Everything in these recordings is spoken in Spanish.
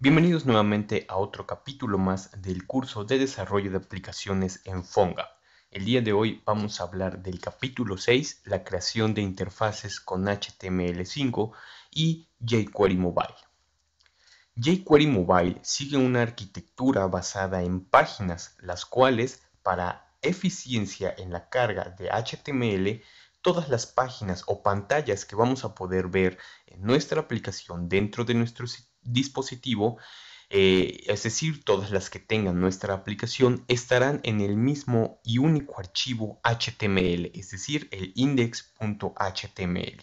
Bienvenidos nuevamente a otro capítulo más del curso de desarrollo de aplicaciones en Fonga. El día de hoy vamos a hablar del capítulo 6, la creación de interfaces con HTML5 y jQuery Mobile. jQuery Mobile sigue una arquitectura basada en páginas, las cuales para eficiencia en la carga de HTML todas las páginas o pantallas que vamos a poder ver en nuestra aplicación dentro de nuestro sitio dispositivo, eh, es decir, todas las que tengan nuestra aplicación, estarán en el mismo y único archivo HTML, es decir, el index.html.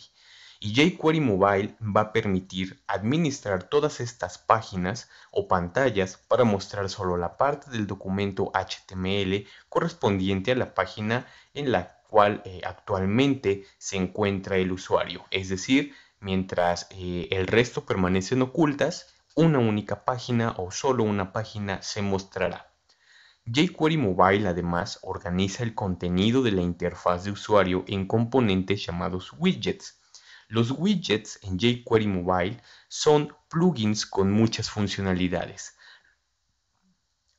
Y jQuery Mobile va a permitir administrar todas estas páginas o pantallas para mostrar solo la parte del documento HTML correspondiente a la página en la cual eh, actualmente se encuentra el usuario, es decir, mientras eh, el resto permanecen ocultas, una única página o solo una página se mostrará. jQuery Mobile además organiza el contenido de la interfaz de usuario en componentes llamados widgets. Los widgets en jQuery Mobile son plugins con muchas funcionalidades,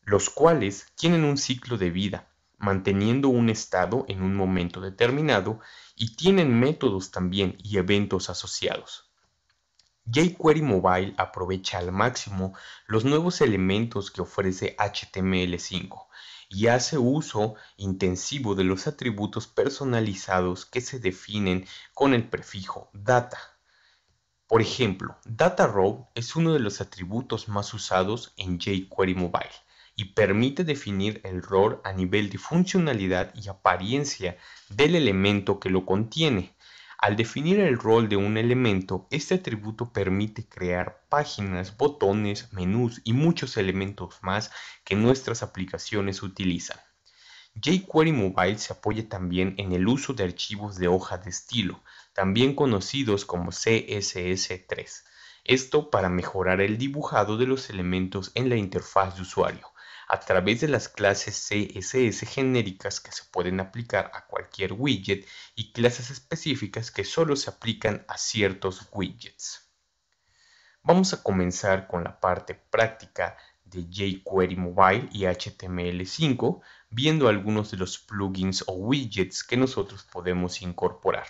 los cuales tienen un ciclo de vida manteniendo un estado en un momento determinado y tienen métodos también y eventos asociados. jQuery Mobile aprovecha al máximo los nuevos elementos que ofrece HTML5 y hace uso intensivo de los atributos personalizados que se definen con el prefijo data. Por ejemplo, data row es uno de los atributos más usados en jQuery Mobile y permite definir el rol a nivel de funcionalidad y apariencia del elemento que lo contiene. Al definir el rol de un elemento, este atributo permite crear páginas, botones, menús y muchos elementos más que nuestras aplicaciones utilizan. jQuery Mobile se apoya también en el uso de archivos de hoja de estilo, también conocidos como CSS3. Esto para mejorar el dibujado de los elementos en la interfaz de usuario a través de las clases CSS genéricas que se pueden aplicar a cualquier widget y clases específicas que solo se aplican a ciertos widgets. Vamos a comenzar con la parte práctica de jQuery Mobile y HTML5, viendo algunos de los plugins o widgets que nosotros podemos incorporar.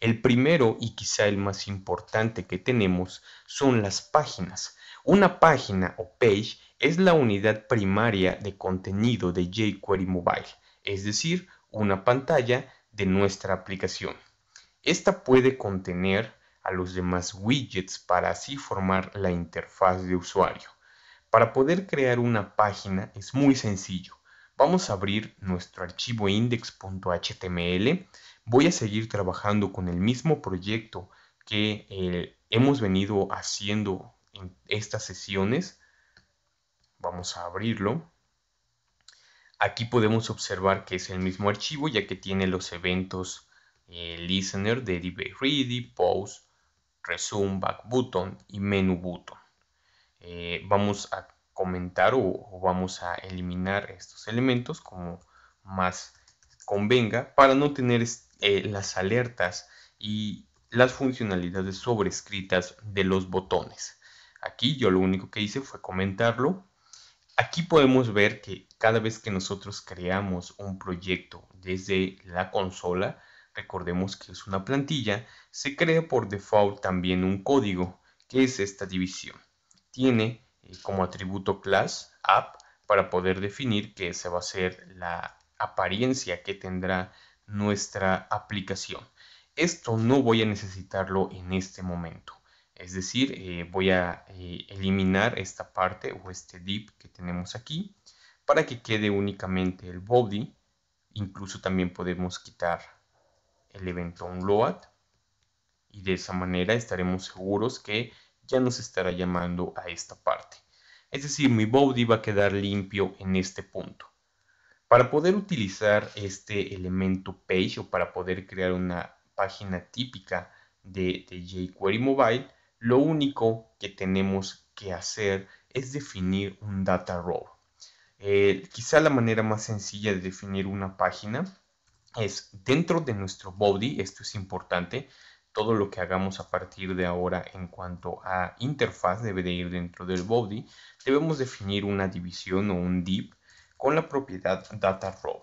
El primero y quizá el más importante que tenemos son las páginas. Una página o page es la unidad primaria de contenido de jQuery Mobile, es decir, una pantalla de nuestra aplicación. Esta puede contener a los demás widgets para así formar la interfaz de usuario. Para poder crear una página es muy sencillo. Vamos a abrir nuestro archivo index.html. Voy a seguir trabajando con el mismo proyecto que eh, hemos venido haciendo en estas sesiones. Vamos a abrirlo. Aquí podemos observar que es el mismo archivo ya que tiene los eventos eh, listener de debate ready, pause, resume, back button y menu button. Eh, vamos a comentar o, vamos a eliminar estos elementos como más convenga para no tener eh, las alertas y las funcionalidades sobrescritas de los botones. Aquí yo lo único que hice fue comentarlo. Aquí podemos ver que cada vez que nosotros creamos un proyecto desde la consola, recordemos que es una plantilla, se crea por default también un código, que es esta división. Tiene eh, como atributo class app para poder definir que esa va a ser la apariencia que tendrá nuestra aplicación. Esto no voy a necesitarlo en este momento. Es decir, eh, voy a eh, eliminar esta parte o este div que tenemos aquí para que quede únicamente el body. Incluso también podemos quitar el evento unload y de esa manera estaremos seguros que ya nos estará llamando a esta parte. Es decir, mi body va a quedar limpio en este punto. Para poder utilizar este elemento page o para poder crear una página típica de jQuery Mobile, lo único que tenemos que hacer es definir un data row. Eh, quizá la manera más sencilla de definir una página es dentro de nuestro body, esto es importante, todo lo que hagamos a partir de ahora en cuanto a interfaz debe de ir dentro del body, debemos definir una división o un div con la propiedad data row.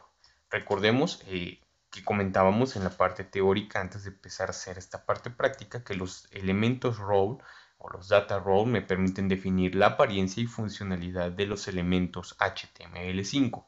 Recordemos, eh, que comentábamos en la parte teórica antes de empezar a hacer esta parte práctica, que los elementos role o los data role me permiten definir la apariencia y funcionalidad de los elementos HTML5.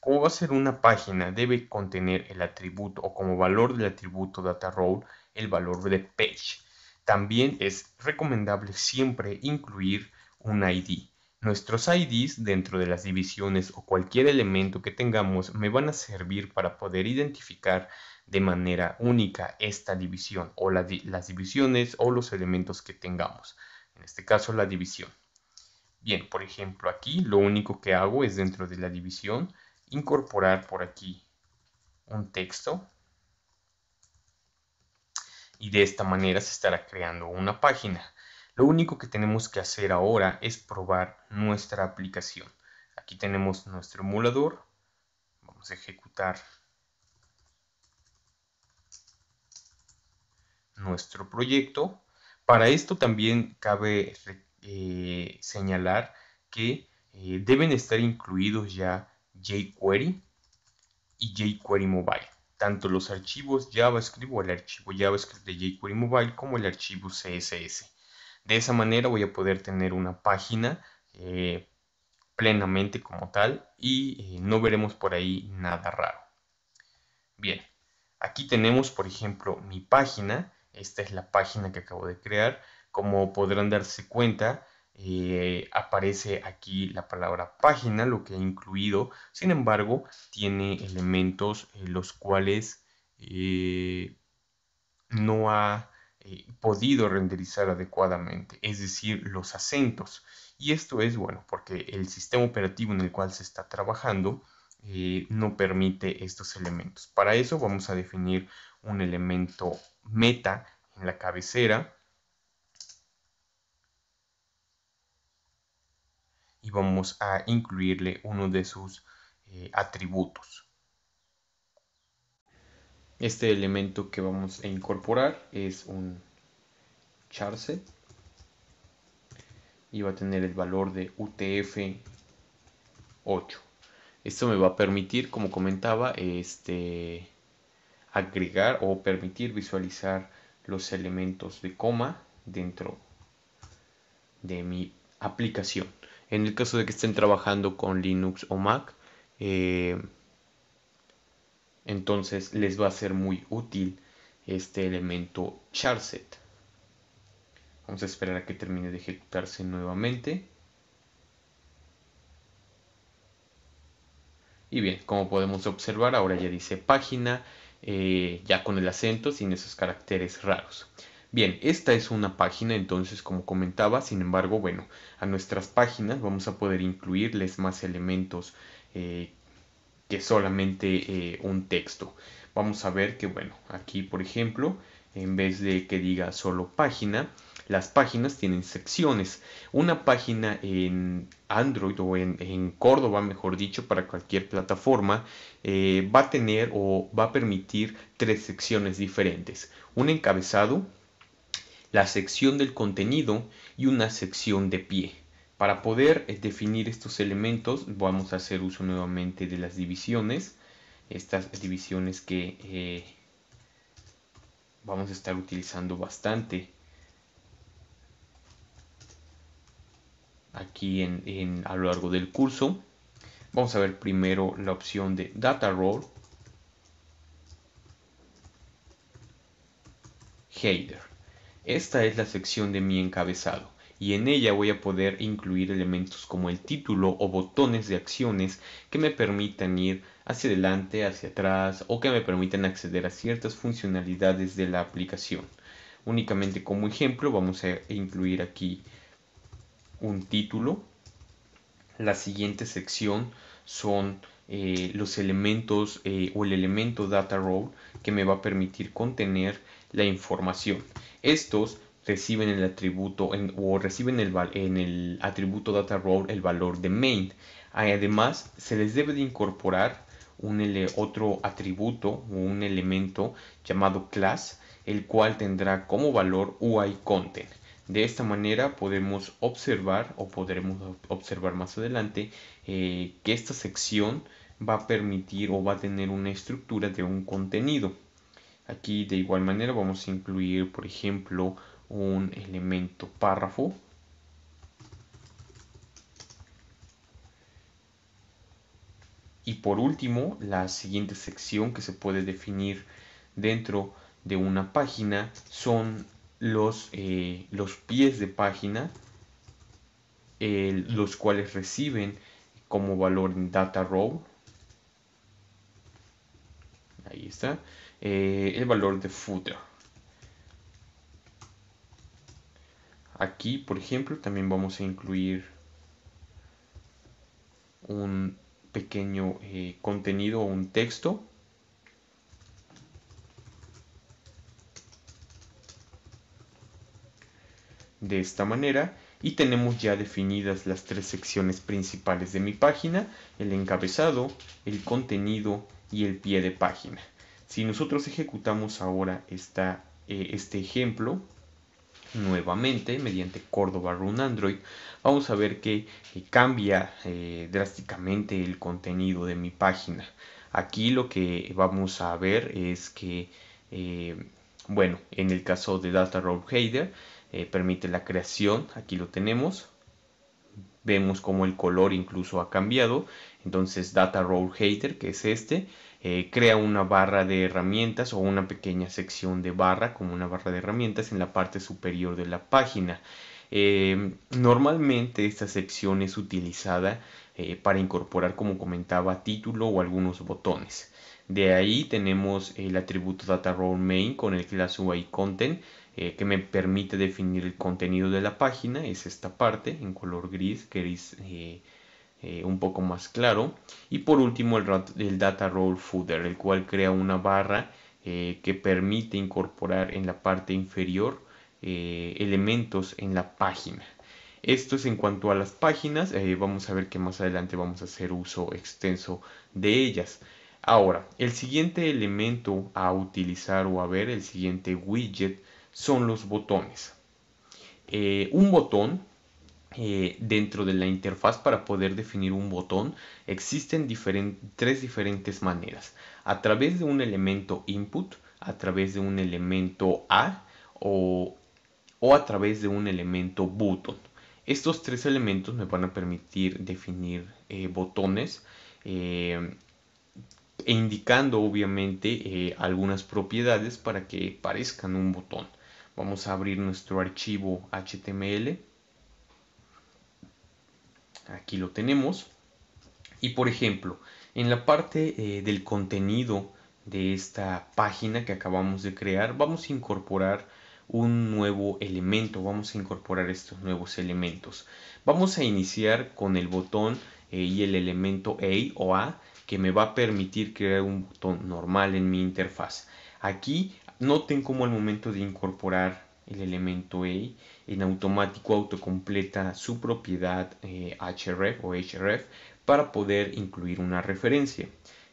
Como va a ser una página, debe contener el atributo o como valor del atributo data role el valor de page. También es recomendable siempre incluir un ID, Nuestros IDs dentro de las divisiones o cualquier elemento que tengamos me van a servir para poder identificar de manera única esta división o las divisiones o los elementos que tengamos. En este caso la división. Bien, por ejemplo aquí lo único que hago es dentro de la división incorporar por aquí un texto y de esta manera se estará creando una página. Lo único que tenemos que hacer ahora es probar nuestra aplicación. Aquí tenemos nuestro emulador. Vamos a ejecutar nuestro proyecto. Para esto también cabe eh, señalar que eh, deben estar incluidos ya jQuery y jQuery Mobile. Tanto los archivos JavaScript o el archivo JavaScript de jQuery Mobile como el archivo CSS. De esa manera voy a poder tener una página eh, plenamente como tal y eh, no veremos por ahí nada raro. Bien, aquí tenemos por ejemplo mi página. Esta es la página que acabo de crear. Como podrán darse cuenta, eh, aparece aquí la palabra página, lo que he incluido. Sin embargo, tiene elementos los cuales no ha eh, podido renderizar adecuadamente, es decir, los acentos. Y esto es bueno porque el sistema operativo en el cual se está trabajando eh, no permite estos elementos. Para eso vamos a definir un elemento meta en la cabecera y vamos a incluirle uno de sus eh, atributos. Este elemento que vamos a incorporar es un charset y va a tener el valor de UTF-8. Esto me va a permitir, como comentaba, este, agregar o permitir visualizar los elementos de coma dentro de mi aplicación. En el caso de que estén trabajando con Linux o Mac, eh, entonces les va a ser muy útil este elemento charset. Vamos a esperar a que termine de ejecutarse nuevamente. Y bien, como podemos observar, ahora ya dice página, eh, ya con el acento, sin esos caracteres raros. Bien, esta es una página, entonces como comentaba, sin embargo, bueno, a nuestras páginas vamos a poder incluirles más elementos eh, que solamente eh, un texto. Vamos a ver que, bueno, aquí por ejemplo, en vez de que diga solo página, las páginas tienen secciones. Una página en Android o en, Córdoba, mejor dicho, para cualquier plataforma, eh, va a tener o va a permitir tres secciones diferentes. Un encabezado, la sección del contenido y una sección de pie. Para poder eh, definir estos elementos vamos a hacer uso nuevamente de las divisiones. Estas divisiones que eh, vamos a estar utilizando bastante. Aquí en, a lo largo del curso. Vamos a ver primero la opción de Data Role. Header. Esta es la sección de mi encabezado y en ella voy a poder incluir elementos como el título o botones de acciones que me permitan ir hacia adelante, hacia atrás o que me permitan acceder a ciertas funcionalidades de la aplicación. Únicamente como ejemplo vamos a incluir aquí un título. La siguiente sección son eh, los elementos eh, o el elemento data row que me va a permitir contener la información. Estos reciben el atributo o reciben el, en el atributo data role el valor de main. Además, se les debe de incorporar un otro atributo o un elemento llamado class, el cual tendrá como valor UI content. De esta manera podemos observar o podremos observar más adelante eh, que esta sección va a permitir o va a tener una estructura de un contenido. Aquí de igual manera vamos a incluir, por ejemplo, un elemento párrafo Y por último, la siguiente sección que se puede definir dentro de una página son los, eh, pies de página, los cuales reciben como valor en data row. Ahí está. Eh, el valor de footer. Aquí, por ejemplo, también vamos a incluir un pequeño eh, contenido o un texto. De esta manera y tenemos ya definidas las tres secciones principales de mi página, el encabezado, el contenido y el pie de página. Si nosotros ejecutamos ahora eh, este ejemplo, nuevamente mediante Córdoba Run Android, vamos a ver que, cambia eh, drásticamente el contenido de mi página. Aquí lo que vamos a ver es que, eh, bueno, en el caso de Data Road Header, eh, permite la creación, aquí lo tenemos, vemos como el color incluso ha cambiado entonces data row hater que es este eh, crea una barra de herramientas o una pequeña sección de barra como una barra de herramientas en la parte superior de la página. Eh, normalmente esta sección es utilizada eh, para incorporar, como comentaba, título o algunos botones. De ahí tenemos el atributo data role main con el class UI content que me permite definir el contenido de la página, es esta parte en color gris que eh, un poco más claro. Y por último el, Data Role Footer, el cual crea una barra eh, que permite incorporar en la parte inferior eh, elementos en la página. Esto es en cuanto a las páginas, vamos a ver que más adelante vamos a hacer uso extenso de ellas. Ahora, el siguiente elemento a utilizar o a ver, el siguiente widget, son los botones. un botón eh, dentro de la interfaz para poder definir un botón existen tres diferentes maneras. A través de un elemento input, a través de un elemento A o, a través de un elemento button. Estos tres elementos me van a permitir definir eh, botones eh, e indicando obviamente algunas propiedades para que parezcan un botón. Vamos a abrir nuestro archivo HTML Aquí lo tenemos. Y por ejemplo, en la parte eh, del contenido de esta página que acabamos de crear, vamos a incorporar un nuevo elemento, vamos a incorporar estos nuevos elementos. Vamos a iniciar con el botón eh, y el elemento A o A que me va a permitir crear un botón normal en mi interfaz. Aquí noten como al momento de incorporar el elemento A, e, en automático autocompleta su propiedad href eh, o href para poder incluir una referencia.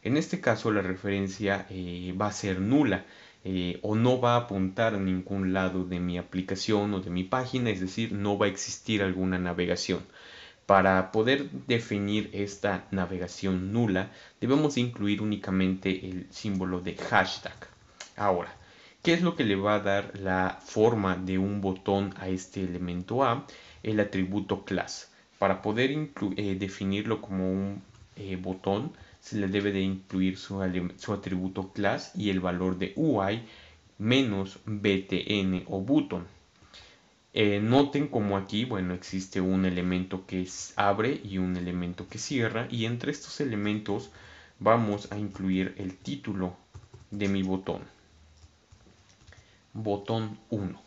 En este caso la referencia eh, va a ser nula eh, o no va a apuntar a ningún lado de mi aplicación o de mi página, es decir, no va a existir alguna navegación. Para poder definir esta navegación nula, debemos incluir únicamente el símbolo de hashtag. Ahora, ¿Qué es lo que le va a dar la forma de un botón a este elemento A? El atributo class. Para poder eh, definirlo como un eh, botón, se le debe de incluir su, atributo class y el valor de UI menos btn o button. Eh, noten como aquí, bueno, existe un elemento que abre y un elemento que cierra y entre estos elementos vamos a incluir el título de mi botón botón 1.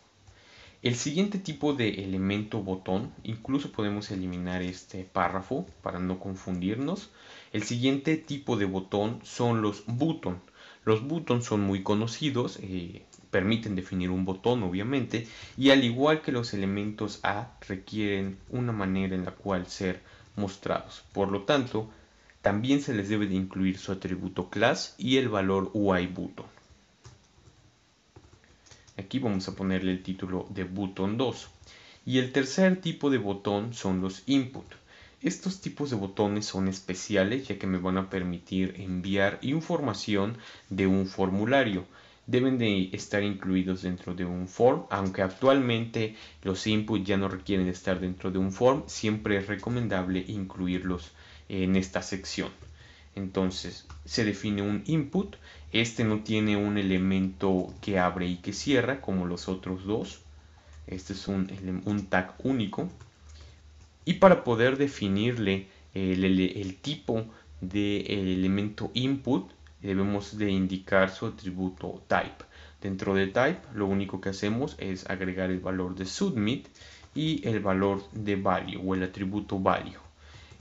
El siguiente tipo de elemento botón, incluso podemos eliminar este párrafo para no confundirnos. El siguiente tipo de botón son los button. Los button son muy conocidos, y eh, permiten definir un botón obviamente, y al igual que los elementos A, requieren una manera en la cual ser mostrados. Por lo tanto, también se les debe de incluir su atributo class y el valor UI button. Aquí vamos a ponerle el título de botón 2. Y el tercer tipo de botón son los input. Estos tipos de botones son especiales ya que me van a permitir enviar información de un formulario. Deben de estar incluidos dentro de un form, aunque actualmente los input ya no requieren estar dentro de un form, siempre es recomendable incluirlos en esta sección. Entonces se define un input, este no tiene un elemento que abre y que cierra como los otros dos, este es un, tag único. Y para poder definirle el, tipo del de elemento input, debemos de indicar su atributo type. Dentro de type lo único que hacemos es agregar el valor de submit y el valor de value o el atributo value.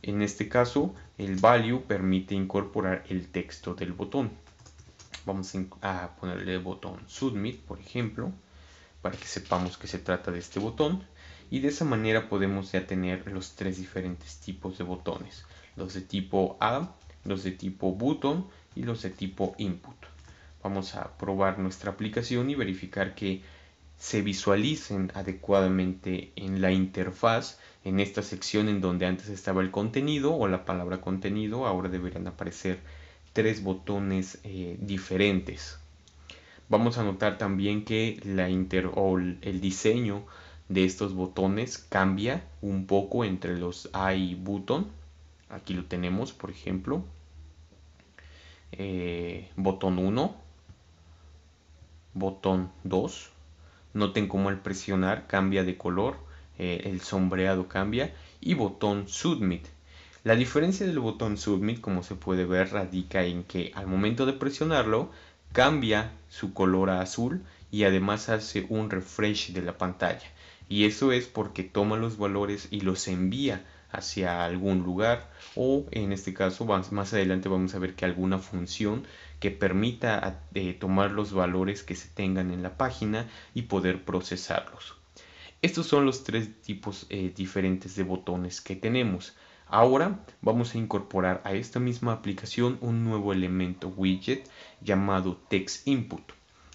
En este caso el value permite incorporar el texto del botón. Vamos a ponerle el botón submit, por ejemplo, para que sepamos que se trata de este botón. Y de esa manera podemos ya tener los tres diferentes tipos de botones. Los de tipo A, los de tipo button y los de tipo input. Vamos a probar nuestra aplicación y verificar que se visualicen adecuadamente en la interfaz en esta sección en donde antes estaba el contenido o la palabra contenido, ahora deberían aparecer tres botones eh, diferentes. Vamos a notar también que la inter el diseño de estos botones cambia un poco entre los I button. Aquí lo tenemos, por ejemplo. Eh, botón 1, botón 2. Noten cómo al presionar cambia de color eh, el sombreado cambia y botón submit. La diferencia del botón submit, como se puede ver, radica en que al momento de presionarlo cambia su color a azul y además hace un refresh de la pantalla. Y eso es porque toma los valores y los envía hacia algún lugar o en este caso más adelante vamos a ver que alguna función que permita eh, tomar los valores que se tengan en la página y poder procesarlos. Estos son los tres tipos eh, diferentes de botones que tenemos. Ahora vamos a incorporar a esta misma aplicación un nuevo elemento widget llamado text input.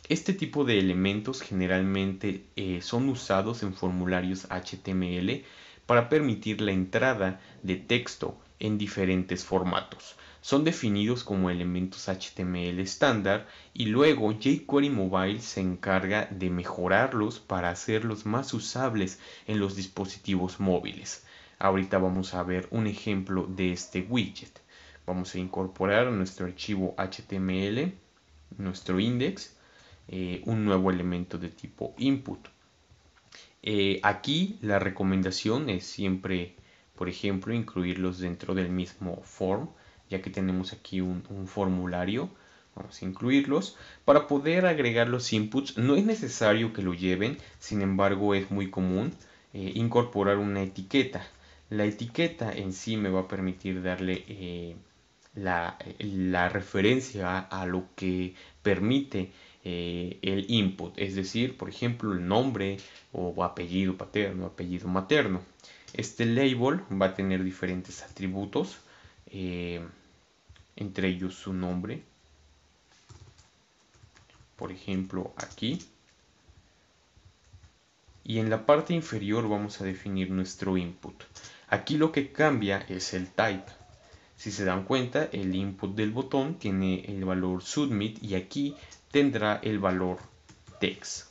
Este tipo de elementos generalmente eh, son usados en formularios HTML para permitir la entrada de texto en diferentes formatos son definidos como elementos HTML estándar y luego jQuery Mobile se encarga de mejorarlos para hacerlos más usables en los dispositivos móviles. Ahorita vamos a ver un ejemplo de este widget. Vamos a incorporar nuestro archivo HTML, nuestro index, eh, un nuevo elemento de tipo input. Eh, aquí la recomendación es siempre, por ejemplo, incluirlos dentro del mismo form ya que tenemos aquí un, formulario vamos a incluirlos. Para poder agregar los inputs no es necesario que lo lleven, sin embargo es muy común eh, incorporar una etiqueta. La etiqueta en sí me va a permitir darle eh, la, referencia a, lo que permite eh, el input, es decir, por ejemplo, el nombre o apellido paterno, apellido materno. Este label va a tener diferentes atributos entre ellos su nombre. Por ejemplo, aquí. Y en la parte inferior vamos a definir nuestro input. Aquí lo que cambia es el type. Si se dan cuenta, el input del botón tiene el valor submit y aquí tendrá el valor text.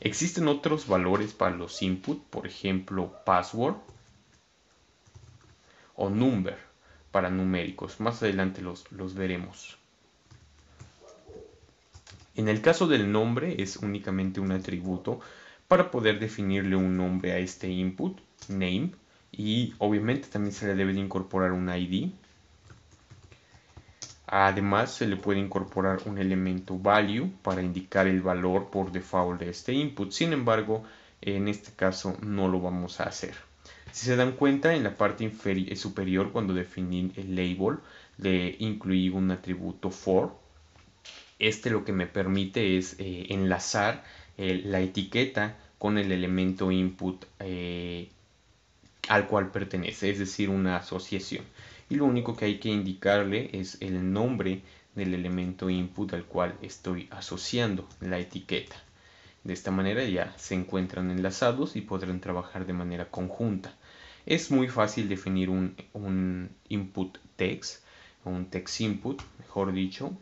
Existen otros valores para los input, por ejemplo, password o number para numéricos, Más adelante los, los veremos. En el caso del nombre es únicamente un atributo para poder definirle un nombre a este input, name, y obviamente también se le debe de incorporar un ID. Además se le puede incorporar un elemento value para indicar el valor por default de este input. Sin embargo, en este caso no lo vamos a hacer. Si se dan cuenta, en la parte eh, superior, cuando definí el label, de incluir un atributo for. Este lo que me permite es eh, enlazar eh, la etiqueta con el elemento input al cual pertenece, es decir, una asociación. Y lo único que hay que indicarle es el nombre del elemento input al cual estoy asociando la etiqueta. De esta manera ya se encuentran enlazados y podrán trabajar de manera conjunta. Es muy fácil definir un, input text, un text input, mejor dicho.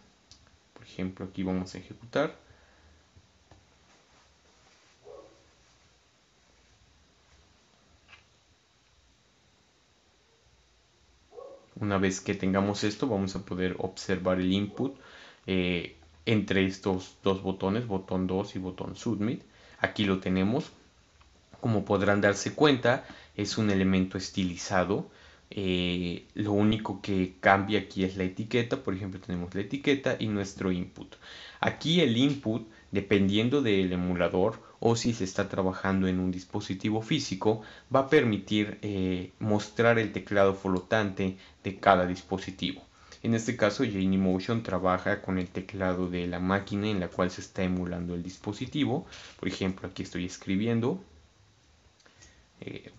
Por ejemplo, aquí vamos a ejecutar. Una vez que tengamos esto, vamos a poder observar el input eh, entre estos dos botones, botón 2 y botón submit. Aquí lo tenemos. Como podrán darse cuenta, es un elemento estilizado. Eh, lo único que cambia aquí es la etiqueta, por ejemplo tenemos la etiqueta y nuestro input. Aquí el input, dependiendo del emulador o si se está trabajando en un dispositivo físico, va a permitir eh, mostrar el teclado flotante de cada dispositivo. En este caso, e Motion trabaja con el teclado de la máquina en la cual se está emulando el dispositivo. Por ejemplo, aquí estoy escribiendo. Eh,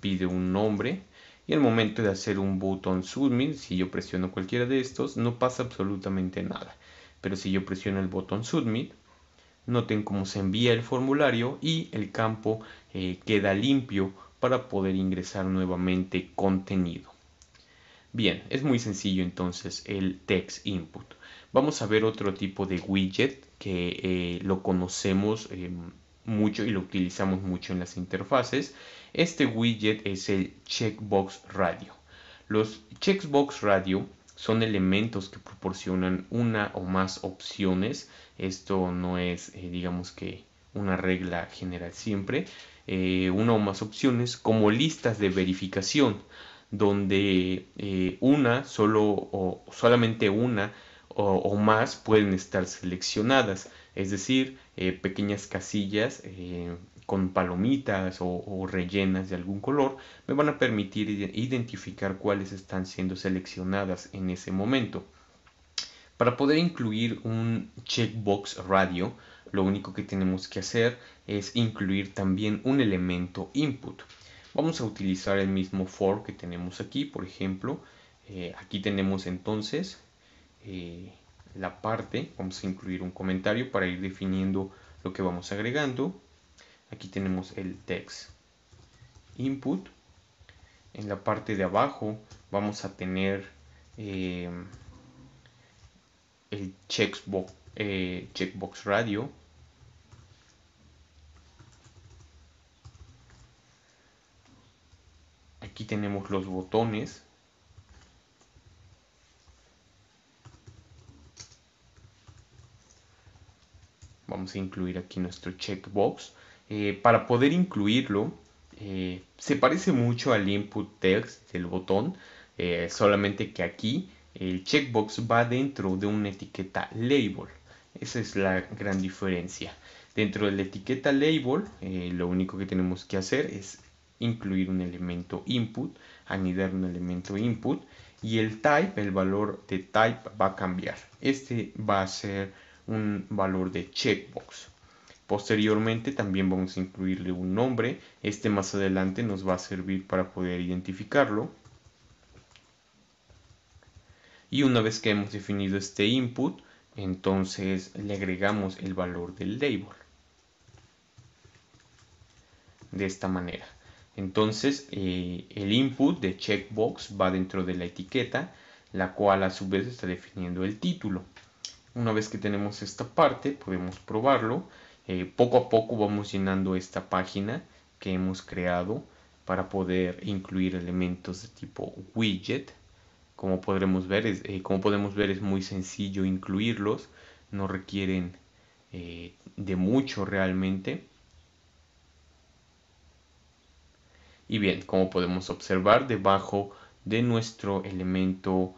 pide un nombre y el momento de hacer un botón submit, si yo presiono cualquiera de estos, no pasa absolutamente nada. Pero si yo presiono el botón submit, noten cómo se envía el formulario y el campo eh, queda limpio para poder ingresar nuevamente contenido. Bien, es muy sencillo entonces el text input. Vamos a ver otro tipo de widget que eh, lo conocemos eh, mucho y lo utilizamos mucho en las interfaces este widget es el checkbox radio. Los checkbox radio son elementos que proporcionan una o más opciones. Esto no es, eh, digamos que, una regla general siempre. Eh, una o más opciones como listas de verificación, donde eh, una solo o solamente una o, más pueden estar seleccionadas, es decir, pequeñas casillas con palomitas o, rellenas de algún color me van a permitir identificar cuáles están siendo seleccionadas en ese momento. Para poder incluir un checkbox radio, lo único que tenemos que hacer es incluir también un elemento input. Vamos a utilizar el mismo for que tenemos aquí, por ejemplo. Eh, aquí tenemos entonces eh, la parte, vamos a incluir un comentario para ir definiendo lo que vamos agregando Aquí tenemos el text input. En la parte de abajo vamos a tener eh, el checkbox, eh, checkbox radio. Aquí tenemos los botones vamos a incluir aquí nuestro checkbox eh, para poder incluirlo, eh, se parece mucho al input text del botón, eh, solamente que aquí el checkbox va dentro de una etiqueta label. Esa es la gran diferencia. Dentro de la etiqueta label, lo único que tenemos que hacer es incluir un elemento input, anidar un elemento input y el type, el valor de type va a cambiar. Este va a ser un valor de checkbox. Posteriormente también vamos a incluirle un nombre, este más adelante nos va a servir para poder identificarlo. Y una vez que hemos definido este input, entonces le agregamos el valor del label. De esta manera. Entonces eh, el input de checkbox va dentro de la etiqueta, la cual a su vez está definiendo el título. Una vez que tenemos esta parte, podemos probarlo eh, poco a poco vamos llenando esta página que hemos creado para poder incluir elementos de tipo widget como podremos ver eh, como podemos ver es muy sencillo incluirlos no requieren eh, de mucho realmente y bien como podemos observar debajo de nuestro elemento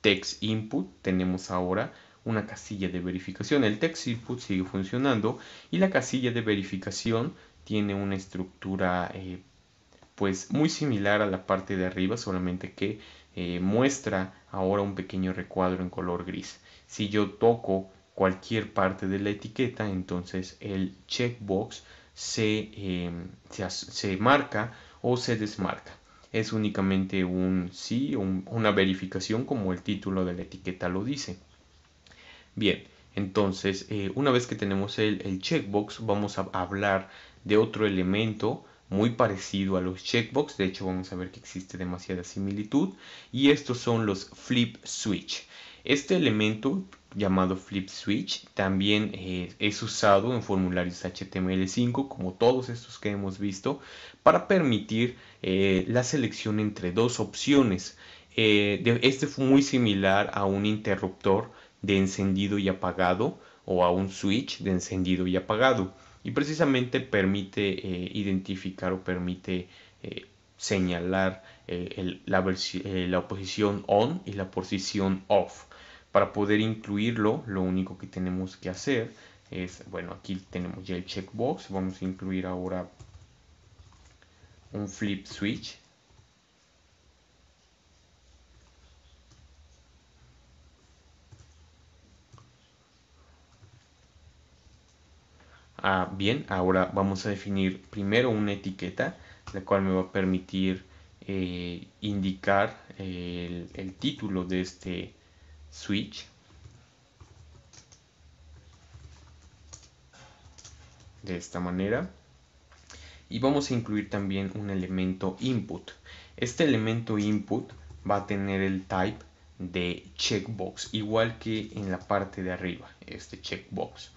text input tenemos ahora una casilla de verificación. El text input sigue funcionando y la casilla de verificación tiene una estructura eh, pues muy similar a la parte de arriba, solamente que eh, muestra ahora un pequeño recuadro en color gris. Si yo toco cualquier parte de la etiqueta, entonces el checkbox se, em, se, marca o se desmarca es únicamente un sí, una verificación como el título de la etiqueta lo dice. Bien, entonces eh, una vez que tenemos el, checkbox vamos a hablar de otro elemento muy parecido a los checkbox, de hecho vamos a ver que existe demasiada similitud y estos son los flip switch. Este elemento llamado flip switch también eh, es usado en formularios HTML5 como todos estos que hemos visto para permitir eh, la selección entre dos opciones. este fue muy similar a un interruptor de encendido y apagado o a un switch de encendido y apagado y precisamente permite eh, identificar o permite eh, señalar eh, la, la, posición on y la posición off. Para poder incluirlo, lo único que tenemos que hacer es, bueno, aquí tenemos ya el checkbox, vamos a incluir ahora un flip switch Ah, bien, ahora vamos a definir primero una etiqueta, la cual me va a permitir eh, indicar el título de este switch. De esta manera. Y vamos a incluir también un elemento input. Este elemento input va a tener el type de checkbox, igual que en la parte de arriba, este checkbox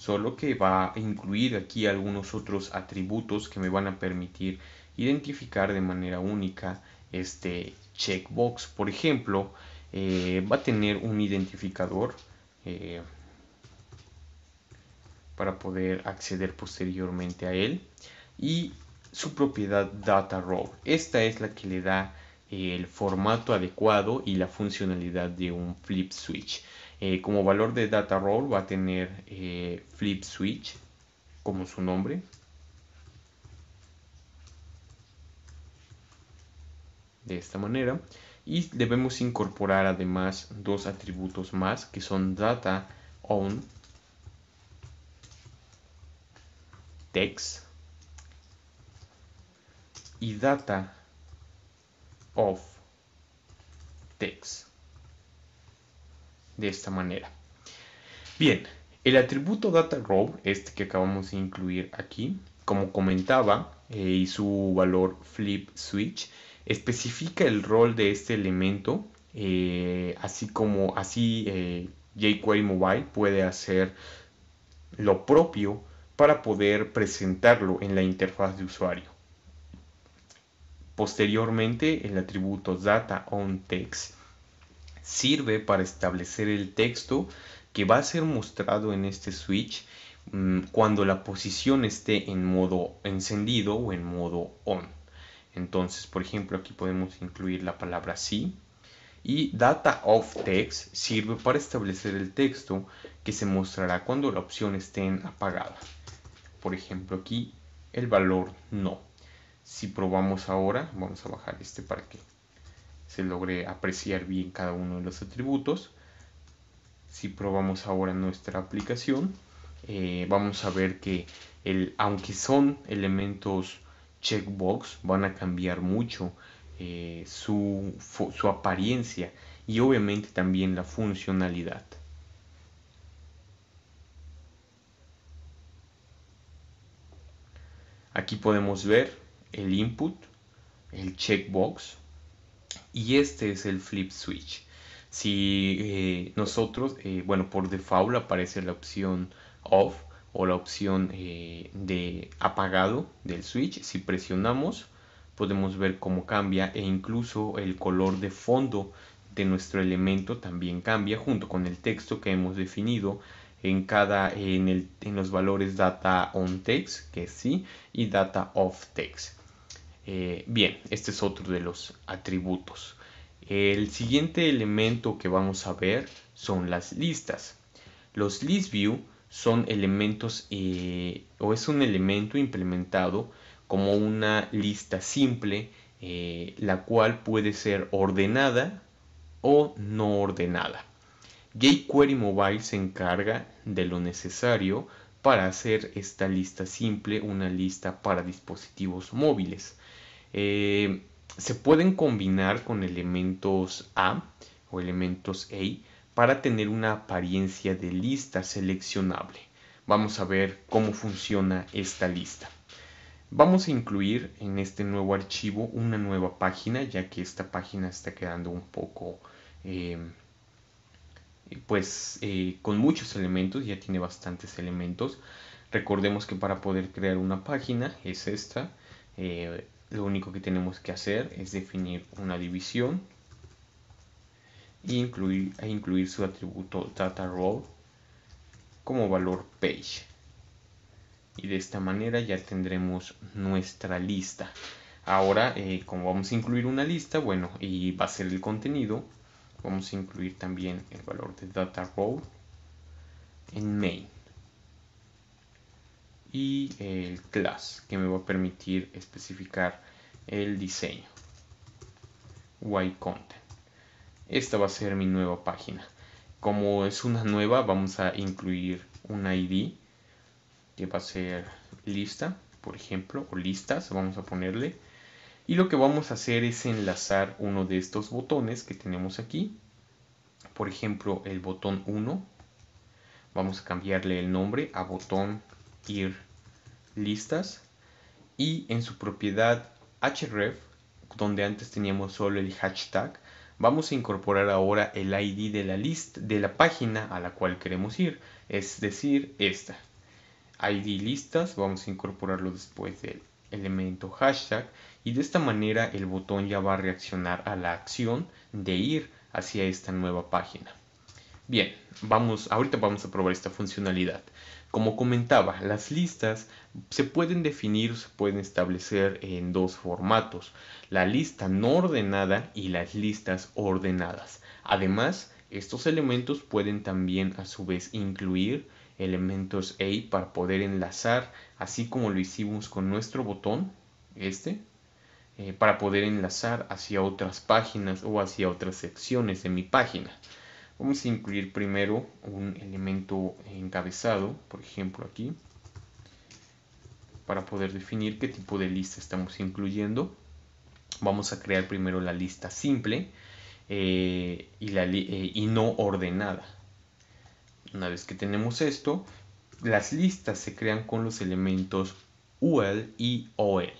solo que va a incluir aquí algunos otros atributos que me van a permitir identificar de manera única este checkbox. Por ejemplo, eh, va a tener un identificador eh, para poder acceder posteriormente a él y su propiedad data row. Esta es la que le da eh, el formato adecuado y la funcionalidad de un flip switch. Eh, como valor de data role va a tener eh, flip switch como su nombre. De esta manera. Y debemos incorporar además dos atributos más que son data on text y data of text de esta manera. Bien, el atributo data row, este que acabamos de incluir aquí, como comentaba, eh, y su valor flip switch, especifica el rol de este elemento, eh, así como así eh, jQuery Mobile puede hacer lo propio para poder presentarlo en la interfaz de usuario. Posteriormente, el atributo data on text sirve para establecer el texto que va a ser mostrado en este switch mm, cuando la posición esté en modo encendido o en modo on. Entonces, por ejemplo, aquí podemos incluir la palabra sí y data of text sirve para establecer el texto que se mostrará cuando la opción esté en apagada. Por ejemplo, aquí el valor no. Si probamos ahora, vamos a bajar este para que se logre apreciar bien cada uno de los atributos. Si probamos ahora nuestra aplicación, eh, vamos a ver que el, aunque son elementos checkbox, van a cambiar mucho eh, su, su apariencia y obviamente también la funcionalidad. Aquí podemos ver el input, el checkbox, y este es el flip switch. Si eh, nosotros, eh, bueno, por default aparece la opción off o la opción eh, de apagado del switch. Si presionamos, podemos ver cómo cambia e incluso el color de fondo de nuestro elemento también cambia junto con el texto que hemos definido en cada en, en los valores data on text que es sí y data off text eh, bien, este es otro de los atributos. El siguiente elemento que vamos a ver son las listas. Los ListView son elementos eh, o es un elemento implementado como una lista simple eh, la cual puede ser ordenada o no ordenada. jQuery Mobile se encarga de lo necesario para hacer esta lista simple una lista para dispositivos móviles. Eh, se pueden combinar con elementos A o elementos A para tener una apariencia de lista seleccionable. Vamos a ver cómo funciona esta lista. Vamos a incluir en este nuevo archivo una nueva página, ya que esta página está quedando un poco, em, pues, eh, con muchos elementos, ya tiene bastantes elementos. Recordemos que para poder crear una página es esta. Eh, lo único que tenemos que hacer es definir una división e incluir, e incluir su atributo data role como valor page. Y de esta manera ya tendremos nuestra lista. Ahora, eh, como vamos a incluir una lista, bueno, y va a ser el contenido, vamos a incluir también el valor de data row en main y el class que me va a permitir especificar el diseño y content esta va a ser mi nueva página como es una nueva vamos a incluir un id que va a ser lista por ejemplo o listas vamos a ponerle y lo que vamos a hacer es enlazar uno de estos botones que tenemos aquí por ejemplo el botón 1 vamos a cambiarle el nombre a botón ir listas y en su propiedad href, donde antes teníamos solo el hashtag, vamos a incorporar ahora el ID de la lista de la página a la cual queremos ir, es decir, esta. ID listas, vamos a incorporarlo después del elemento hashtag y de esta manera el botón ya va a reaccionar a la acción de ir hacia esta nueva página. Bien, vamos, ahorita vamos a probar esta funcionalidad. Como comentaba, las listas se pueden definir, se pueden establecer en dos formatos, la lista no ordenada y las listas ordenadas. Además, estos elementos pueden también a su vez incluir elementos A para poder enlazar, así como lo hicimos con nuestro botón, este, eh, para poder enlazar hacia otras páginas o hacia otras secciones de mi página. Vamos a incluir primero un elemento encabezado, por ejemplo aquí, para poder definir qué tipo de lista estamos incluyendo. Vamos a crear primero la lista simple eh, y, eh, y no ordenada. Una vez que tenemos esto, las listas se crean con los elementos UL y OL,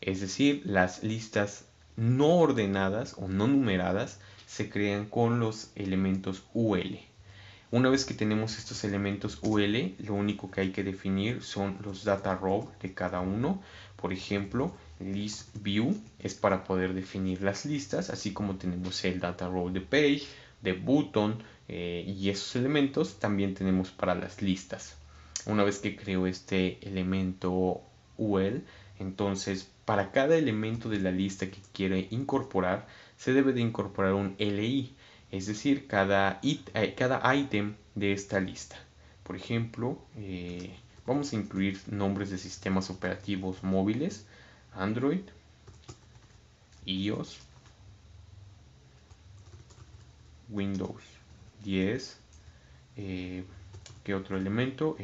es decir, las listas no ordenadas o no numeradas se crean con los elementos UL. Una vez que tenemos estos elementos UL, lo único que hay que definir son los data row de cada uno. Por ejemplo, list view es para poder definir las listas, así como tenemos el data row de page, de button eh, y esos elementos también tenemos para las listas. Una vez que creo este elemento UL, entonces para cada elemento de la lista que quiere incorporar, se debe de incorporar un LI, es decir, cada, eh, cada item de esta lista. Por ejemplo, eh, vamos a incluir nombres de sistemas operativos móviles, Android, iOS, Windows 10, eh, ¿qué otro elemento?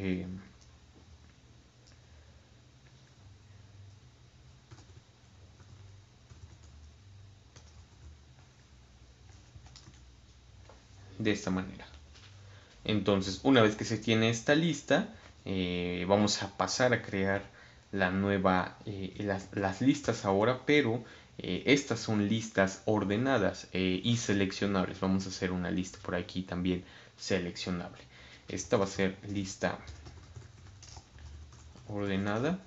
de esta manera. Entonces, una vez que se tiene esta lista, eh, vamos a pasar a crear la nueva, eh, las, listas ahora, pero eh, estas son listas ordenadas y seleccionables. Vamos a hacer una lista por aquí también seleccionable. Esta va a ser lista ordenada.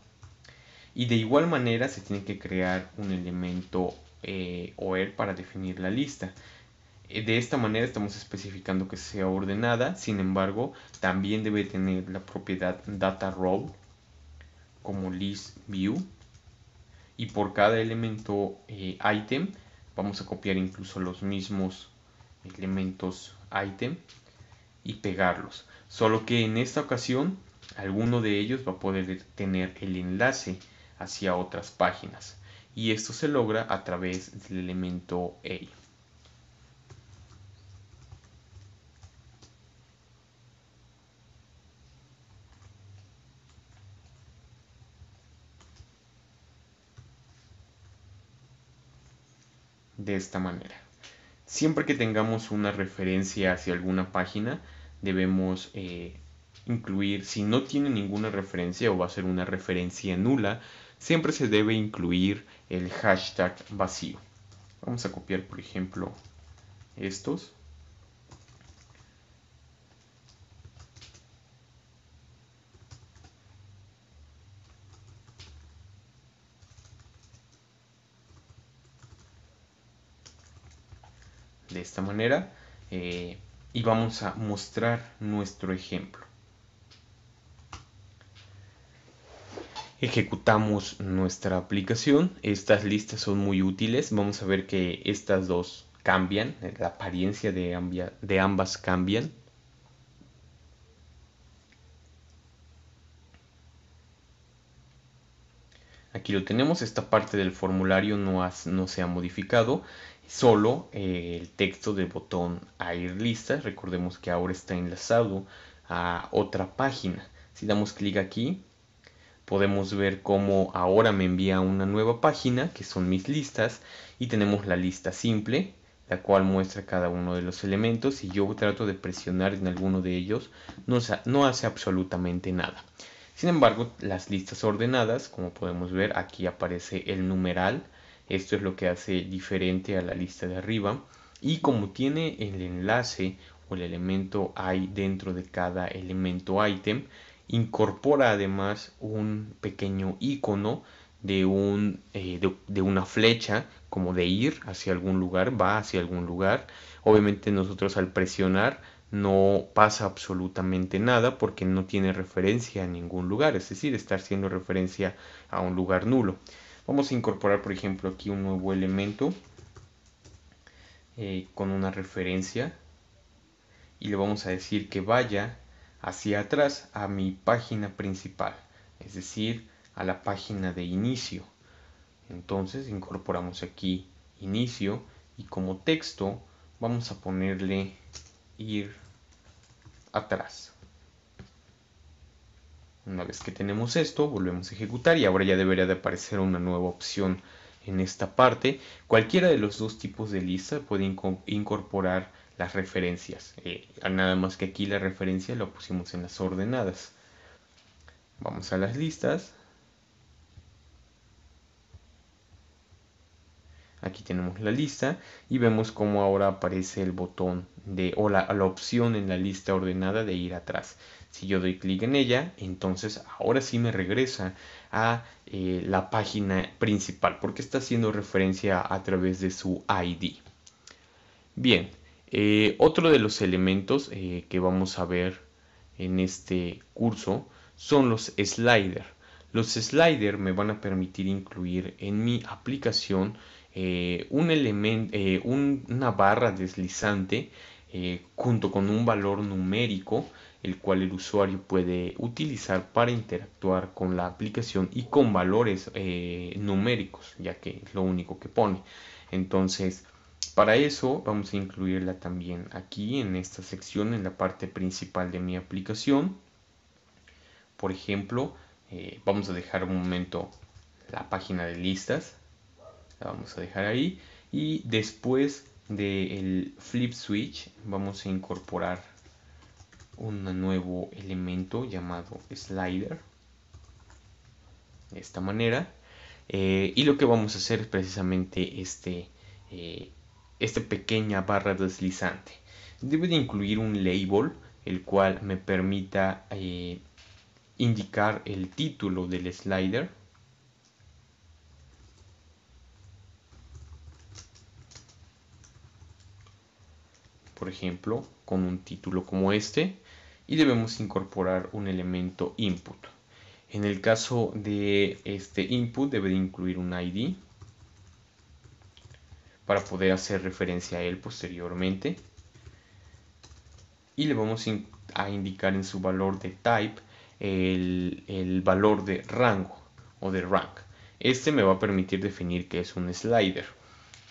Y de igual manera se tiene que crear un elemento OER para definir la lista. Eh, de esta manera estamos especificando que sea ordenada, sin embargo, también debe tener la propiedad data row como list view y por cada elemento eh, item vamos a copiar incluso los mismos elementos item y pegarlos. Solo que en esta ocasión alguno de ellos va a poder tener el enlace hacia otras páginas y esto se logra a través del elemento A. de esta manera. Siempre que tengamos una referencia hacia alguna página, debemos eh, incluir, si no tiene ninguna referencia o va a ser una referencia nula, siempre se debe incluir el hashtag vacío. Vamos a copiar, por ejemplo, estos. esta manera eh, y vamos a mostrar nuestro ejemplo. Ejecutamos nuestra aplicación. Estas listas son muy útiles. Vamos a ver que estas dos cambian, la apariencia de, de ambas cambian. Aquí lo tenemos, esta parte del formulario no, no se ha modificado solo eh, el texto del botón a ir lista. Recordemos que ahora está enlazado a otra página. Si damos clic aquí, podemos ver cómo ahora me envía una nueva página, que son mis listas, y tenemos la lista simple, la cual muestra cada uno de los elementos. y yo trato de presionar en alguno de ellos, no hace absolutamente nada. Sin embargo, las listas ordenadas, como podemos ver, aquí aparece el numeral esto es lo que hace diferente a la lista de arriba. Y como tiene el enlace o el elemento I dentro de cada elemento item, incorpora además un pequeño icono de, eh, de, una flecha como de ir hacia algún lugar, va hacia algún lugar. Obviamente nosotros al presionar no pasa absolutamente nada porque no tiene referencia a ningún lugar, es decir, está haciendo referencia a un lugar nulo. Vamos a incorporar, por ejemplo, aquí un nuevo elemento eh, con una referencia y le vamos a decir que vaya hacia atrás a mi página principal, es decir, a la página de inicio. Entonces incorporamos aquí inicio y como texto vamos a ponerle ir atrás. Una vez que tenemos esto, volvemos a ejecutar y ahora ya debería de aparecer una nueva opción en esta parte. Cualquiera de los dos tipos de lista puede incorporar las referencias. Eh, nada más que aquí la referencia la pusimos en las ordenadas. Vamos a las listas. Aquí tenemos la lista y vemos cómo ahora aparece el botón de o la opción en la lista ordenada de ir atrás. Si yo doy clic en ella, entonces ahora sí me regresa a eh, la página principal porque está haciendo referencia a través de su ID. Bien, eh, otro de los elementos eh, que vamos a ver en este curso son los sliders. Los sliders me van a permitir incluir en mi aplicación un elemento, una barra deslizante junto con un valor numérico el cual el usuario puede utilizar para interactuar con la aplicación y con valores eh, numéricos, ya que es lo único que pone. Entonces, para eso vamos a incluirla también aquí en esta sección, en la parte principal de mi aplicación. Por ejemplo, eh, vamos a dejar un momento la página de listas, la vamos a dejar ahí y después del flip switch vamos a incorporar un nuevo elemento llamado slider de esta manera eh, y lo que vamos a hacer es precisamente este eh, esta pequeña barra deslizante debe de incluir un label el cual me permita eh, indicar el título del slider por ejemplo con un título como este y debemos incorporar un elemento input. En el caso de este input debe de incluir un ID para poder hacer referencia a él posteriormente. Y le vamos a indicar en su valor de type el, el valor de rango o de rank. Este me va a permitir definir que es un slider.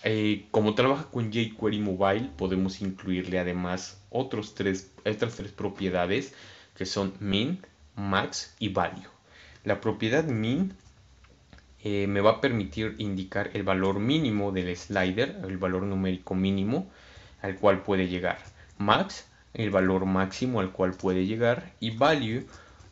Eh, como trabaja con jQuery Mobile, podemos incluirle además otros tres, otras tres propiedades que son min, max y value. La propiedad min eh, me va a permitir indicar el valor mínimo del slider, el valor numérico mínimo al cual puede llegar. Max, el valor máximo al cual puede llegar. Y value,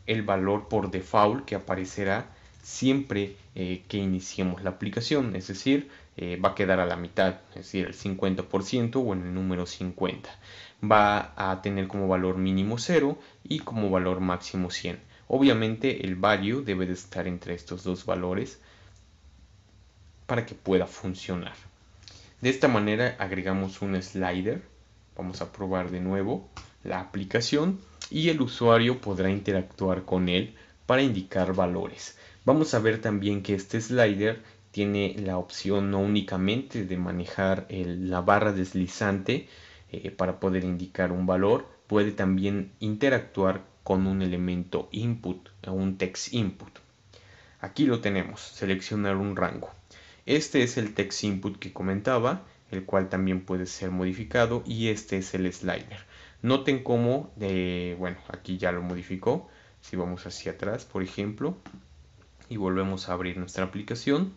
el valor por default que aparecerá siempre eh, que iniciemos la aplicación, es decir, eh, va a quedar a la mitad, es decir, el 50% o en el número 50. Va a tener como valor mínimo 0 y como valor máximo 100. Obviamente el value debe de estar entre estos dos valores para que pueda funcionar. De esta manera agregamos un slider. Vamos a probar de nuevo la aplicación y el usuario podrá interactuar con él para indicar valores. Vamos a ver también que este slider tiene la opción no únicamente de manejar la barra deslizante eh, para poder indicar un valor, puede también interactuar con un elemento input, eh, un text input. Aquí lo tenemos, seleccionar un rango. Este es el text input que comentaba, el cual también puede ser modificado y este es el slider. Noten cómo, eh, bueno, aquí ya lo modificó. Si vamos hacia atrás, por ejemplo, y volvemos a abrir nuestra aplicación.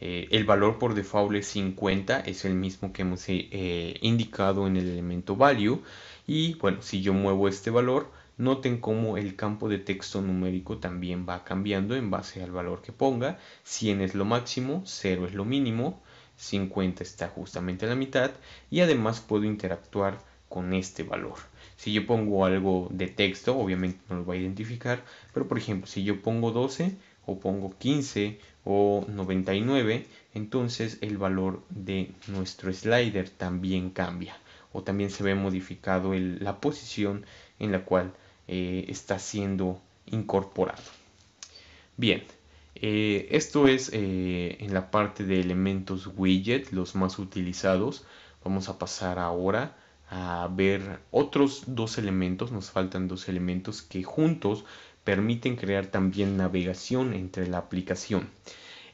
Eh, el valor por default es 50, es el mismo que hemos eh, indicado en el elemento value. Y bueno, si yo muevo este valor, noten cómo el campo de texto numérico también va cambiando en base al valor que ponga. 100 es lo máximo, 0 es lo mínimo, 50 está justamente a la mitad y además puedo interactuar con este valor. Si yo pongo algo de texto, obviamente no lo va a identificar, pero por ejemplo, si yo pongo 12, o pongo 15 o 99, entonces el valor de nuestro slider también cambia o también se ve modificado la posición en la cual eh, está siendo incorporado. Bien, eh, esto es eh, en la parte de elementos widget, los más utilizados. Vamos a pasar ahora a ver otros dos elementos, nos faltan dos elementos que juntos permiten crear también navegación entre la aplicación.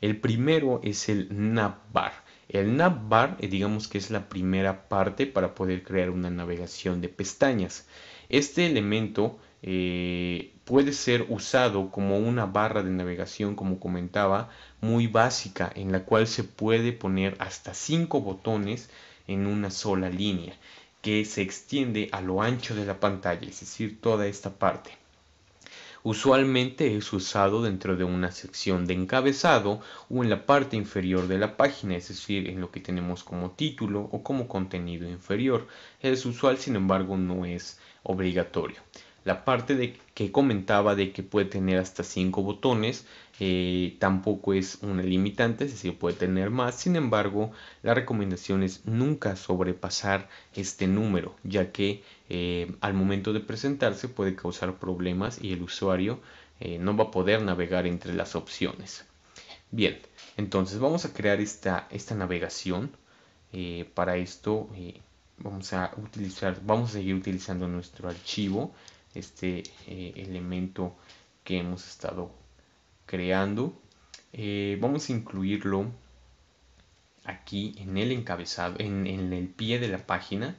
El primero es el navbar. El navbar eh, digamos que es la primera parte para poder crear una navegación de pestañas. Este elemento eh, puede ser usado como una barra de navegación, como comentaba, muy básica, en la cual se puede poner hasta 5 botones en una sola línea, que se extiende a lo ancho de la pantalla, es decir, toda esta parte. Usualmente es usado dentro de una sección de encabezado o en la parte inferior de la página, es decir, en lo que tenemos como título o como contenido inferior. Es usual, sin embargo, no es obligatorio. La parte de que comentaba de que puede tener hasta 5 botones eh, tampoco es una limitante, es decir, puede tener más. Sin embargo, la recomendación es nunca sobrepasar este número, ya que eh, al momento de presentarse puede causar problemas y el usuario eh, no va a poder navegar entre las opciones. Bien, entonces vamos a crear esta, esta navegación. para esto vamos a utilizar, vamos a seguir utilizando nuestro archivo, este elemento que hemos estado creando. Eh, vamos a incluirlo aquí en el encabezado, en, el pie de la página,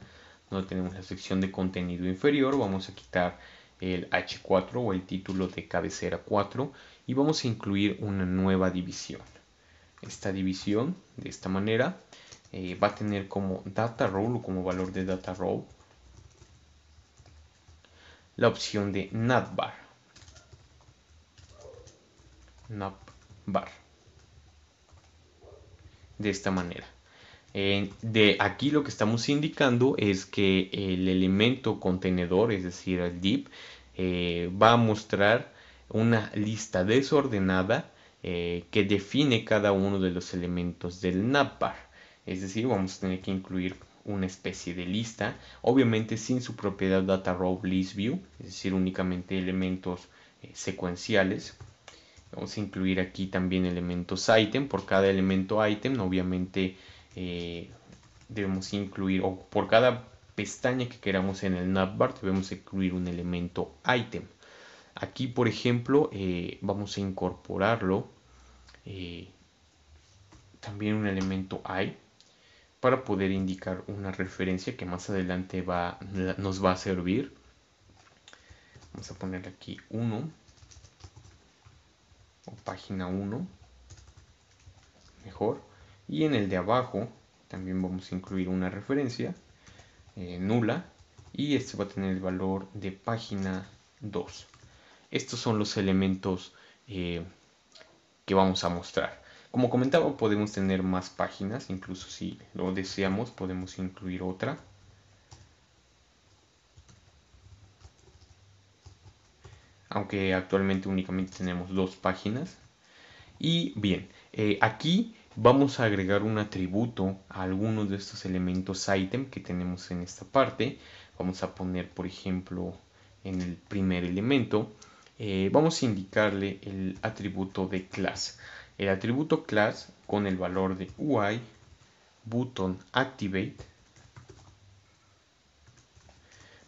donde tenemos la sección de contenido inferior. Vamos a quitar el H4 o el título de cabecera 4 y vamos a incluir una nueva división. Esta división, de esta manera, eh, va a tener como data role o como valor de data row la opción de NATBAR navbar. De esta manera. de aquí lo que estamos indicando es que el elemento contenedor, es decir, el div, eh, va a mostrar una lista desordenada eh, que define cada uno de los elementos del navbar. Es decir, vamos a tener que incluir una especie de lista, obviamente sin su propiedad data row list view, es decir, únicamente elementos eh, secuenciales. Vamos a incluir aquí también elementos item. Por cada elemento item, obviamente, eh, debemos incluir, o por cada pestaña que queramos en el navbar, debemos incluir un elemento item. Aquí, por ejemplo, eh, vamos a incorporarlo. Eh, también un elemento i para poder indicar una referencia que más adelante va, nos va a servir. Vamos a poner aquí 1 o página 1 mejor y en el de abajo también vamos a incluir una referencia eh, nula y este va a tener el valor de página 2 estos son los elementos eh, que vamos a mostrar como comentaba podemos tener más páginas incluso si lo deseamos podemos incluir otra aunque actualmente únicamente tenemos dos páginas. Y bien, eh, aquí vamos a agregar un atributo a algunos de estos elementos item que tenemos en esta parte. Vamos a poner, por ejemplo, en el primer elemento, eh, vamos a indicarle el atributo de class. El atributo class con el valor de UI button activate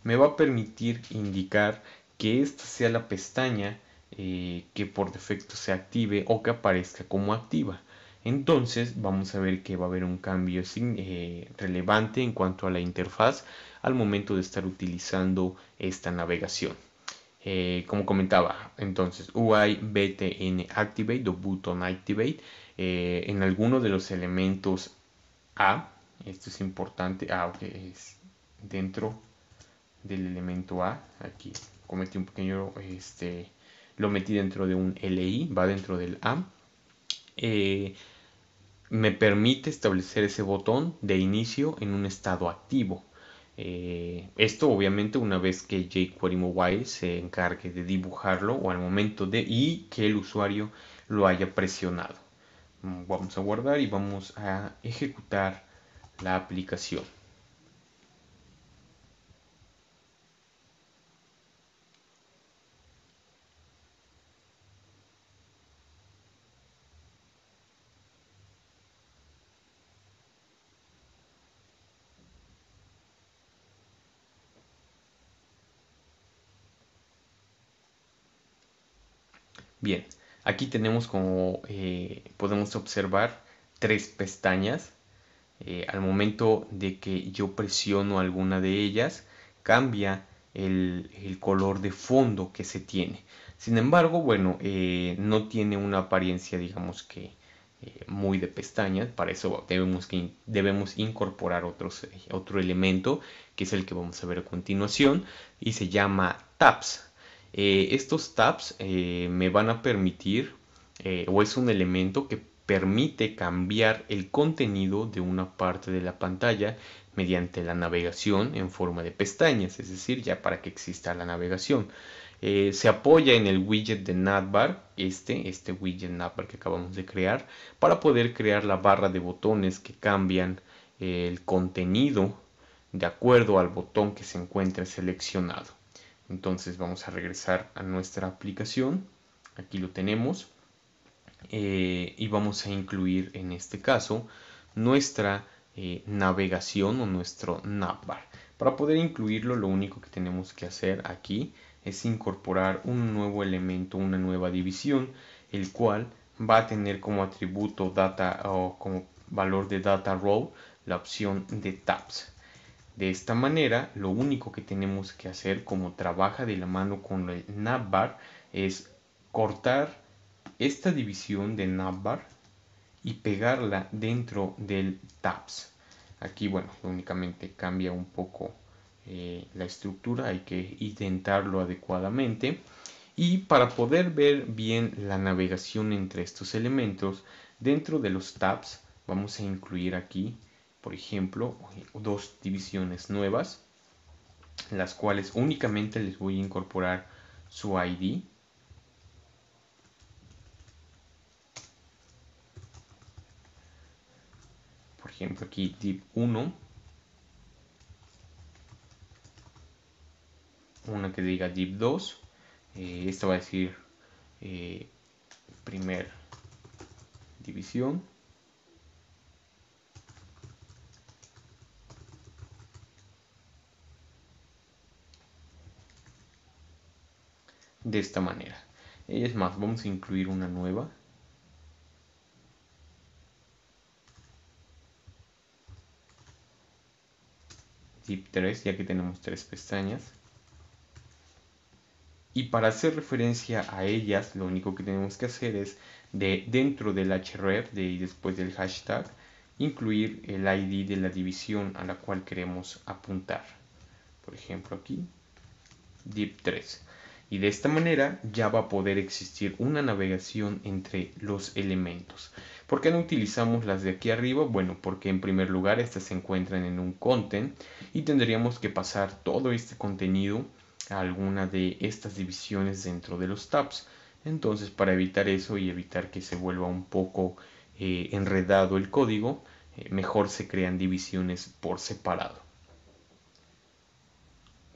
me va a permitir indicar que esta sea la pestaña eh, que por defecto se active o que aparezca como activa. Entonces vamos a ver que va a haber un cambio eh, relevante en cuanto a la interfaz al momento de estar utilizando esta navegación. Eh, como comentaba, entonces UI BTN Activate o Button Activate en alguno de los elementos A, esto es importante, ah, es dentro del elemento A, aquí un pequeño, este, lo metí dentro de un LI, va dentro del A. Eh, me permite establecer ese botón de inicio en un estado activo. Eh, esto obviamente una vez que jQuery Mobile se encargue de dibujarlo o al momento de y que el usuario lo haya presionado. Mm, vamos a guardar y vamos a ejecutar la aplicación. Bien, aquí tenemos como eh, podemos observar tres pestañas. Eh, al momento de que yo presiono alguna de ellas, cambia el, color de fondo que se tiene. Sin embargo, bueno, eh, no tiene una apariencia, digamos que muy de pestañas, para eso debemos, debemos incorporar otro elemento que es el que vamos a ver a continuación y se llama tabs eh, estos tabs eh, me van a permitir, eh, o es un elemento que permite cambiar el contenido de una parte de la pantalla mediante la navegación en forma de pestañas, es decir, ya para que exista la navegación. se apoya en el widget de navbar, este, este widget navbar que acabamos de crear, para poder crear la barra de botones que cambian el contenido de acuerdo al botón que se encuentre seleccionado. Entonces vamos a regresar a nuestra aplicación. Aquí lo tenemos. Eh, y vamos a incluir en este caso nuestra eh, navegación o nuestro navbar. Para poder incluirlo lo único que tenemos que hacer aquí es incorporar un nuevo elemento, una nueva división, el cual va a tener como atributo data o como valor de data row la opción de tabs. De esta manera, lo único que tenemos que hacer, como trabaja de la mano con el navbar, es cortar esta división de navbar y pegarla dentro del tabs. Aquí, bueno, únicamente cambia un poco eh, la estructura, hay que intentarlo adecuadamente. Y para poder ver bien la navegación entre estos elementos, dentro de los tabs vamos a incluir aquí por ejemplo, dos divisiones nuevas, las cuales únicamente les voy a incorporar su ID. Por ejemplo, aquí div 1, una que diga div 2, Esto esta va a decir eh, primer división de esta manera. Es más, vamos a incluir una nueva. dip 3, ya que tenemos tres pestañas. Y para hacer referencia a ellas, lo único que tenemos que hacer es de dentro del href de, y después del hashtag, incluir el ID de la división a la cual queremos apuntar. Por ejemplo aquí, div 3 y de esta manera ya va a poder existir una navegación entre los elementos. ¿Por qué no utilizamos las de aquí arriba? Bueno, porque en primer lugar estas se encuentran en un content y tendríamos que pasar todo este contenido a alguna de estas divisiones dentro de los tabs. Entonces para evitar eso y evitar que se vuelva un poco eh, enredado el código, eh, mejor se crean divisiones por separado.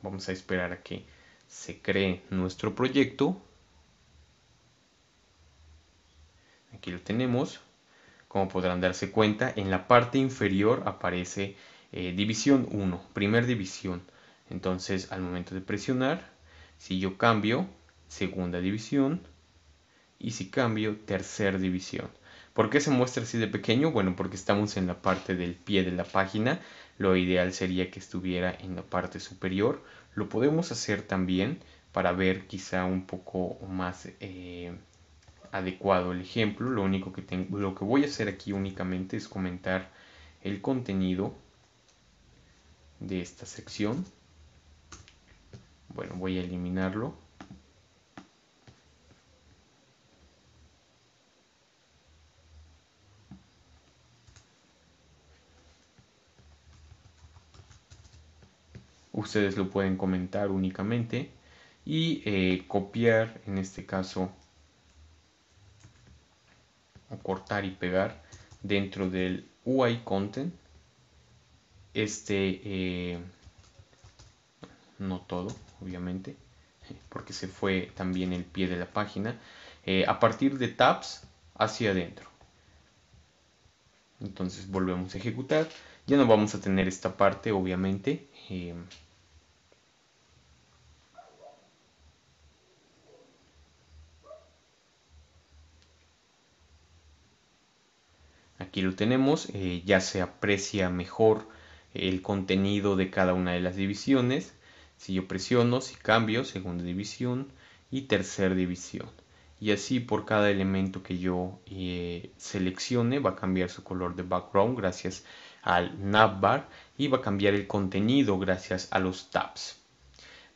Vamos a esperar a que se cree nuestro proyecto. Aquí lo tenemos. Como podrán darse cuenta, en la parte inferior aparece eh, división 1, primer división. Entonces, al momento de presionar, si yo cambio, segunda división. Y si cambio, tercer división. ¿Por qué se muestra así de pequeño? Bueno, porque estamos en la parte del pie de la página. Lo ideal sería que estuviera en la parte superior lo podemos hacer también para ver quizá un poco más eh, adecuado el ejemplo. Lo único que lo que voy a hacer aquí únicamente es comentar el contenido de esta sección. Bueno, voy a eliminarlo. ustedes lo pueden comentar únicamente y eh, copiar en este caso o cortar y pegar dentro del UI content este eh, no todo obviamente porque se fue también el pie de la página eh, a partir de tabs hacia adentro entonces volvemos a ejecutar ya no vamos a tener esta parte obviamente aquí lo tenemos, eh, ya se aprecia mejor el contenido de cada una de las divisiones. Si yo presiono, si cambio, segunda división y tercera división. Y así por cada elemento que yo eh, seleccione va a cambiar su color de background gracias al navbar y va a cambiar el contenido gracias a los tabs.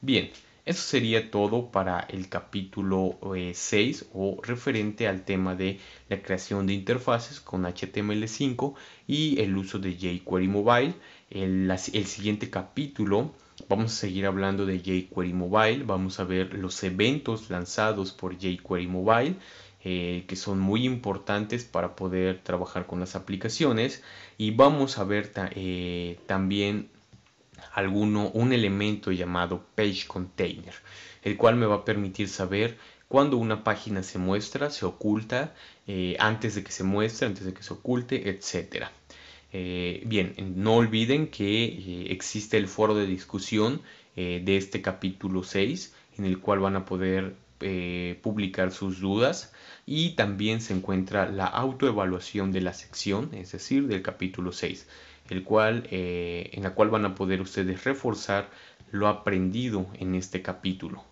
Bien, eso sería todo para el capítulo 6 eh, o referente al tema de la creación de interfaces con HTML5 y el uso de jQuery Mobile. El, el siguiente capítulo vamos a seguir hablando de jQuery Mobile, vamos a ver los eventos lanzados por jQuery Mobile. Eh, que son muy importantes para poder trabajar con las aplicaciones y vamos a ver eh, también alguno un elemento llamado page container, el cual me va a permitir saber cuando una página se muestra, se oculta, eh, antes de que se muestre, antes de que se oculte, etc. Eh, bien, no olviden que eh, existe el foro de discusión de este capítulo 6, en el cual van a poder publicar sus dudas y también se encuentra la autoevaluación de la sección, es decir, del capítulo 6 el cual, eh, en la cual van a poder ustedes reforzar lo aprendido en este capítulo.